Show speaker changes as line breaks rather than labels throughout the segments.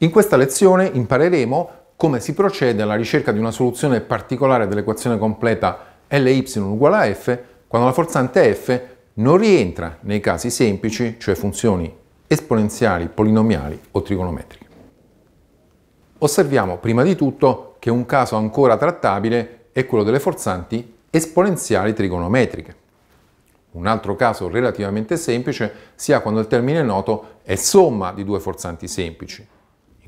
In questa lezione impareremo come si procede alla ricerca di una soluzione particolare dell'equazione completa Ly uguale a f quando la forzante f non rientra nei casi semplici, cioè funzioni esponenziali, polinomiali o trigonometriche. Osserviamo prima di tutto che un caso ancora trattabile è quello delle forzanti esponenziali trigonometriche. Un altro caso relativamente semplice si ha quando il termine noto è somma di due forzanti semplici.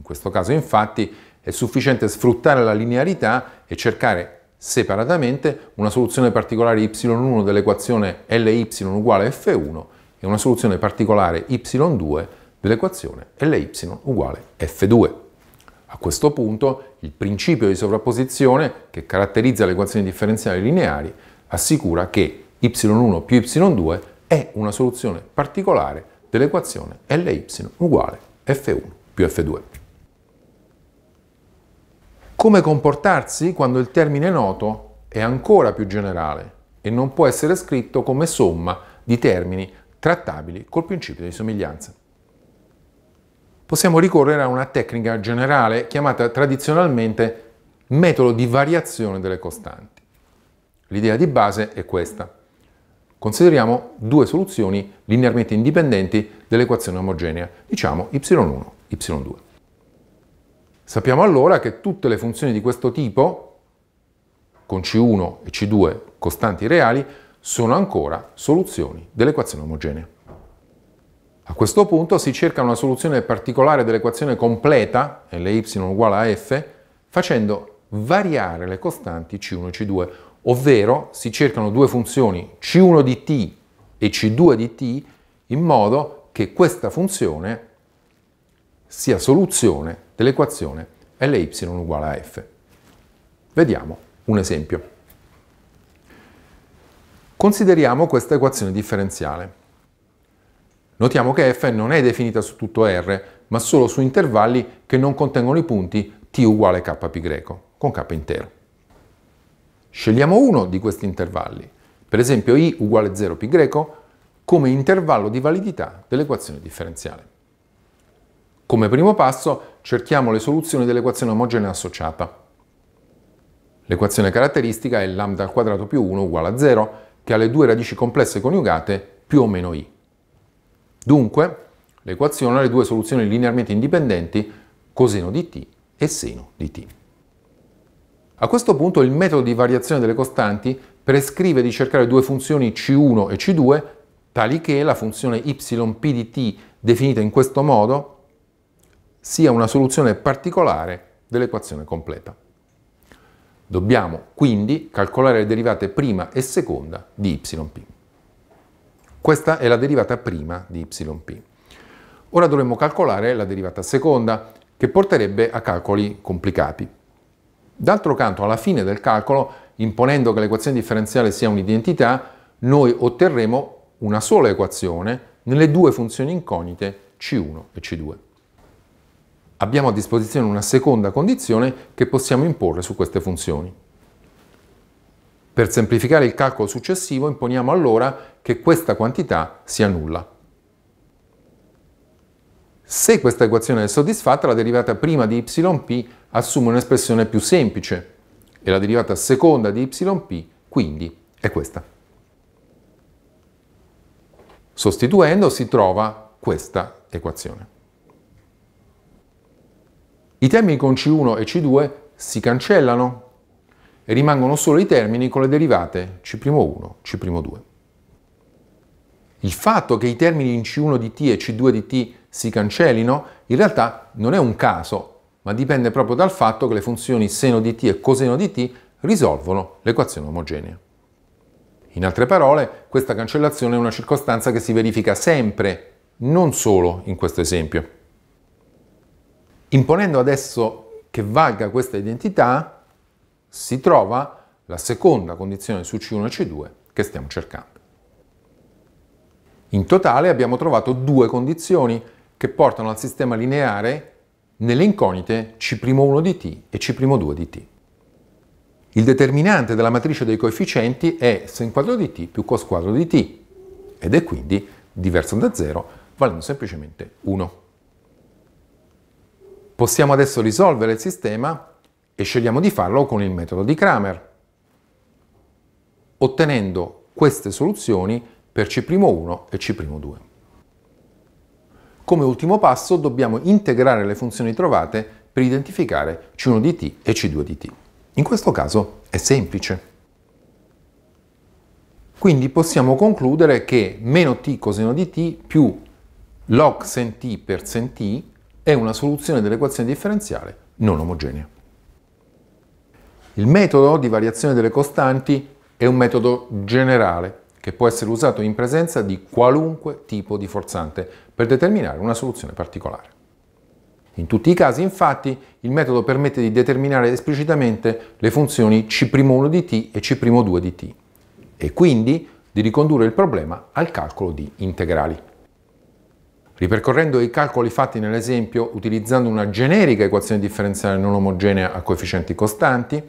In questo caso infatti è sufficiente sfruttare la linearità e cercare separatamente una soluzione particolare y1 dell'equazione ly uguale f1 e una soluzione particolare y2 dell'equazione ly uguale f2. A questo punto il principio di sovrapposizione che caratterizza le equazioni differenziali lineari assicura che y1 più y2 è una soluzione particolare dell'equazione ly uguale f1 più f2. Come comportarsi quando il termine noto è ancora più generale e non può essere scritto come somma di termini trattabili col principio di somiglianza. Possiamo ricorrere a una tecnica generale chiamata tradizionalmente metodo di variazione delle costanti. L'idea di base è questa. Consideriamo due soluzioni linearmente indipendenti dell'equazione omogenea, diciamo y1, y2. Sappiamo allora che tutte le funzioni di questo tipo, con C1 e C2 costanti reali, sono ancora soluzioni dell'equazione omogenea. A questo punto si cerca una soluzione particolare dell'equazione completa, Ly uguale a F, facendo variare le costanti C1 e C2, ovvero si cercano due funzioni C1 di t e C2 di t in modo che questa funzione sia soluzione dell'equazione Ly uguale a F. Vediamo un esempio. Consideriamo questa equazione differenziale. Notiamo che f non è definita su tutto r, ma solo su intervalli che non contengono i punti t uguale kπ, con k intero. Scegliamo uno di questi intervalli, per esempio i uguale 0π, come intervallo di validità dell'equazione differenziale. Come primo passo cerchiamo le soluzioni dell'equazione omogenea associata. L'equazione caratteristica è lambda al quadrato più 1 uguale a 0, che ha le due radici complesse coniugate più o meno i. Dunque, l'equazione ha le due soluzioni linearmente indipendenti coseno di t e seno di t. A questo punto il metodo di variazione delle costanti prescrive di cercare due funzioni c1 e c2 tali che la funzione yp di t definita in questo modo sia una soluzione particolare dell'equazione completa. Dobbiamo quindi calcolare le derivate prima e seconda di yp. Questa è la derivata prima di yp. Ora dovremmo calcolare la derivata seconda, che porterebbe a calcoli complicati. D'altro canto, alla fine del calcolo, imponendo che l'equazione differenziale sia un'identità, noi otterremo una sola equazione nelle due funzioni incognite c1 e c2 abbiamo a disposizione una seconda condizione che possiamo imporre su queste funzioni. Per semplificare il calcolo successivo imponiamo allora che questa quantità sia nulla. Se questa equazione è soddisfatta, la derivata prima di yp assume un'espressione più semplice e la derivata seconda di yp quindi è questa. Sostituendo si trova questa equazione. I termini con C1 e C2 si cancellano e rimangono solo i termini con le derivate C'1, C'2. Il fatto che i termini in C1 di T e C2 di T si cancellino in realtà non è un caso, ma dipende proprio dal fatto che le funzioni seno di T e coseno di T risolvono l'equazione omogenea. In altre parole, questa cancellazione è una circostanza che si verifica sempre, non solo in questo esempio. Imponendo adesso che valga questa identità, si trova la seconda condizione su C1 e C2 che stiamo cercando. In totale abbiamo trovato due condizioni che portano al sistema lineare nelle incognite C'1 di T e C'2 di T. Il determinante della matrice dei coefficienti è sen quadro di t più cos quadro di t ed è quindi diverso da 0 valendo semplicemente 1. Possiamo adesso risolvere il sistema e scegliamo di farlo con il metodo di Kramer, ottenendo queste soluzioni per C'1 e C'2. Come ultimo passo dobbiamo integrare le funzioni trovate per identificare C1 di t e C2 di t. In questo caso è semplice. Quindi possiamo concludere che meno t coseno di t più log sen t per sen t è una soluzione dell'equazione differenziale non omogenea. Il metodo di variazione delle costanti è un metodo generale che può essere usato in presenza di qualunque tipo di forzante per determinare una soluzione particolare. In tutti i casi, infatti, il metodo permette di determinare esplicitamente le funzioni C'1 di t e C'2 di t e quindi di ricondurre il problema al calcolo di integrali. Ripercorrendo i calcoli fatti nell'esempio utilizzando una generica equazione differenziale non omogenea a coefficienti costanti,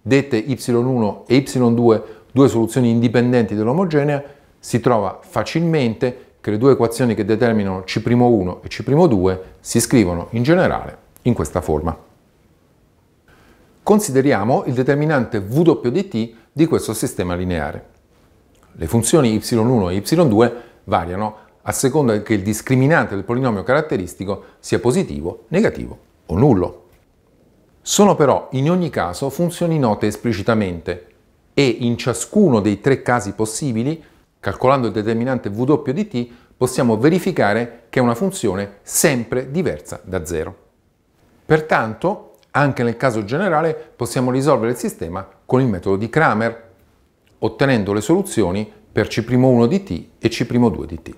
dette y1 e y2, due soluzioni indipendenti dell'omogenea, si trova facilmente che le due equazioni che determinano C'1 e C'2 si scrivono in generale in questa forma. Consideriamo il determinante W di t di questo sistema lineare. Le funzioni y1 e y2 variano a seconda che il discriminante del polinomio caratteristico sia positivo, negativo o nullo. Sono però in ogni caso funzioni note esplicitamente e in ciascuno dei tre casi possibili, calcolando il determinante W di t, possiamo verificare che è una funzione sempre diversa da zero. Pertanto, anche nel caso generale, possiamo risolvere il sistema con il metodo di Kramer, ottenendo le soluzioni per C'1 di t e C'2 di t.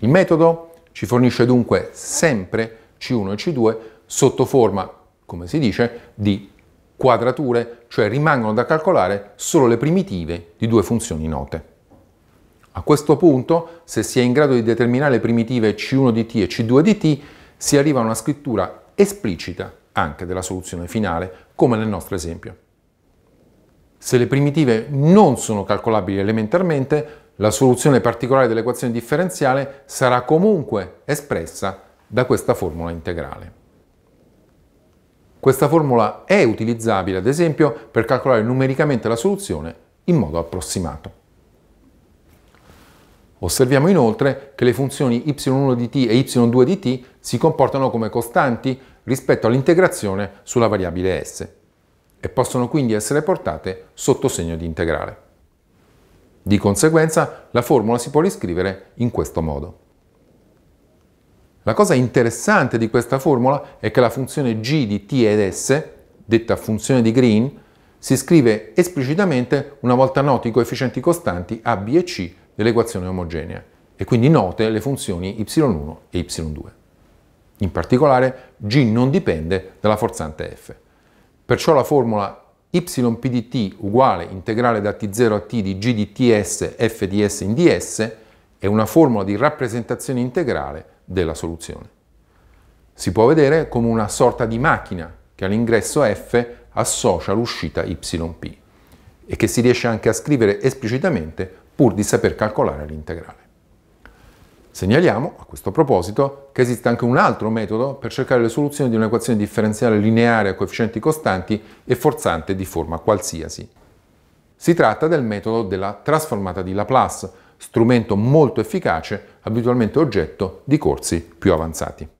Il metodo ci fornisce dunque sempre C1 e C2 sotto forma, come si dice, di quadrature, cioè rimangono da calcolare solo le primitive di due funzioni note. A questo punto, se si è in grado di determinare le primitive C1 di t e C2 di t, si arriva a una scrittura esplicita anche della soluzione finale, come nel nostro esempio. Se le primitive non sono calcolabili elementarmente, la soluzione particolare dell'equazione differenziale sarà comunque espressa da questa formula integrale. Questa formula è utilizzabile, ad esempio, per calcolare numericamente la soluzione in modo approssimato. Osserviamo inoltre che le funzioni y1 di t e y2 di t si comportano come costanti rispetto all'integrazione sulla variabile s e possono quindi essere portate sotto segno di integrale. Di conseguenza la formula si può riscrivere in questo modo. La cosa interessante di questa formula è che la funzione g di t ed s, detta funzione di Green, si scrive esplicitamente una volta noti i coefficienti costanti a, b e c dell'equazione omogenea e quindi note le funzioni y1 e y2. In particolare g non dipende dalla forzante f. Perciò la formula ypdt uguale integrale da t0 a t di g di ts f di s in ds è una formula di rappresentazione integrale della soluzione. Si può vedere come una sorta di macchina che all'ingresso f associa l'uscita yp e che si riesce anche a scrivere esplicitamente pur di saper calcolare l'integrale. Segnaliamo, a questo proposito, che esiste anche un altro metodo per cercare le soluzioni di un'equazione differenziale lineare a coefficienti costanti e forzante di forma qualsiasi. Si tratta del metodo della trasformata di Laplace, strumento molto efficace, abitualmente oggetto di corsi più avanzati.